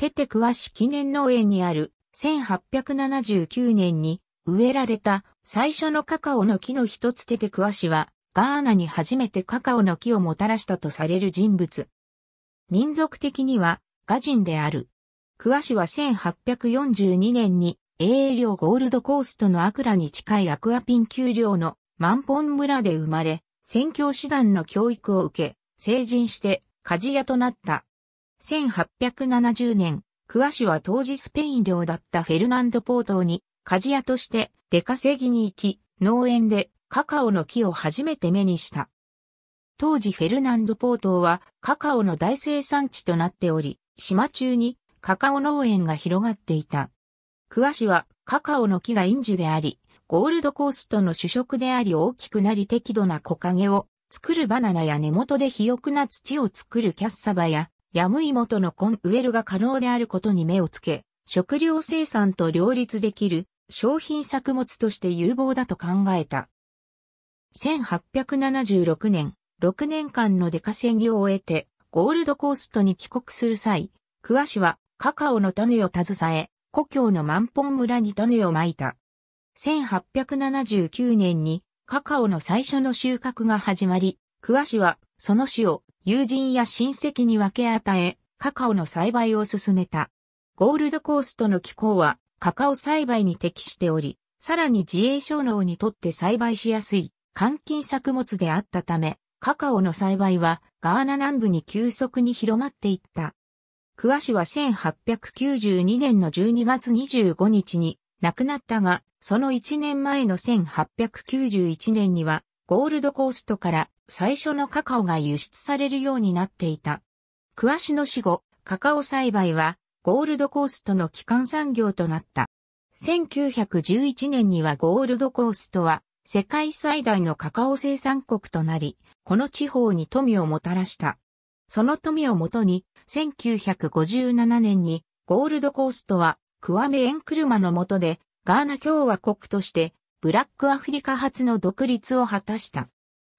テテクワ市記念農園にある1879年に植えられた最初のカカオの木の一つテテクワ市はガーナに初めてカカオの木をもたらしたとされる人物。民族的にはガジンである。クワ市は1842年に英領ゴールドコーストのアクラに近いアクアピン丘陵のマンポン村で生まれ、宣教師団の教育を受け、成人して鍛冶屋となった。1870年、ワシは当時スペイン領だったフェルナンド・ポートーに、鍛冶屋として出稼ぎに行き、農園でカカオの木を初めて目にした。当時フェルナンド・ポートーはカカオの大生産地となっており、島中にカカオ農園が広がっていた。ワシはカカオの木が飲酒であり、ゴールドコーストの主食であり大きくなり適度な木陰を作るバナナや根元で肥沃な土を作るキャッサバやヤムイもとのコンウェルが可能であることに目をつけ、食料生産と両立できる商品作物として有望だと考えた。1876年、6年間の出稼ぎを終えて、ゴールドコーストに帰国する際、桑氏はカカオの種を携え、故郷の万本村に種をまいた。1879年にカカオの最初の収穫が始まり、桑氏はその種を友人や親戚に分け与え、カカオの栽培を進めた。ゴールドコーストの気候はカカオ栽培に適しており、さらに自衛小農にとって栽培しやすい換金作物であったため、カカオの栽培はガーナ南部に急速に広まっていった。クワ氏は1892年の12月25日に亡くなったが、その1年前の1891年にはゴールドコーストから最初のカカオが輸出されるようになっていた。クワシの死後、カカオ栽培はゴールドコーストの基幹産業となった。1911年にはゴールドコーストは世界最大のカカオ生産国となり、この地方に富をもたらした。その富をもとに、1957年にゴールドコーストはクワメエンクルマの下でガーナ共和国としてブラックアフリカ初の独立を果たした。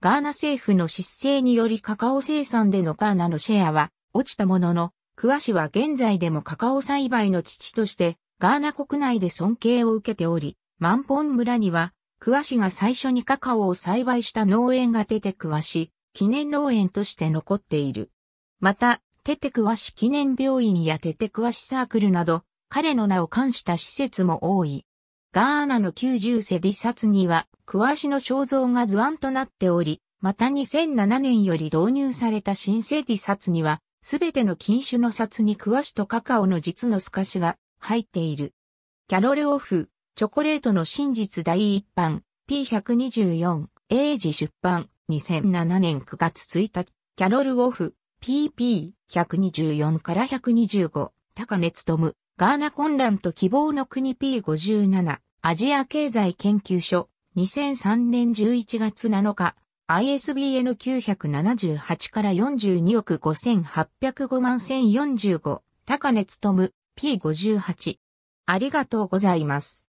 ガーナ政府の失勢によりカカオ生産でのガーナのシェアは落ちたものの、クワ氏は現在でもカカオ栽培の父としてガーナ国内で尊敬を受けており、マンポン村にはクワ氏が最初にカカオを栽培した農園がテテクワ氏記念農園として残っている。また、テテクワ氏記念病院やテテクワ氏サークルなど、彼の名を冠した施設も多い。ガーナの90世ディ札には、クワシの肖像が図案となっており、また2007年より導入された新世ディ札には、すべての禁酒の札にクワシとカカオの実の透かしが入っている。キャロル・オフ、チョコレートの真実第一版、P124、英字出版、2007年9月1日、キャロル・オフ、PP124 から125、高根む。ガーナ混乱と希望の国 P57 アジア経済研究所2003年11月7日 ISBN 978から42億5805万1045高根勤 P58 ありがとうございます。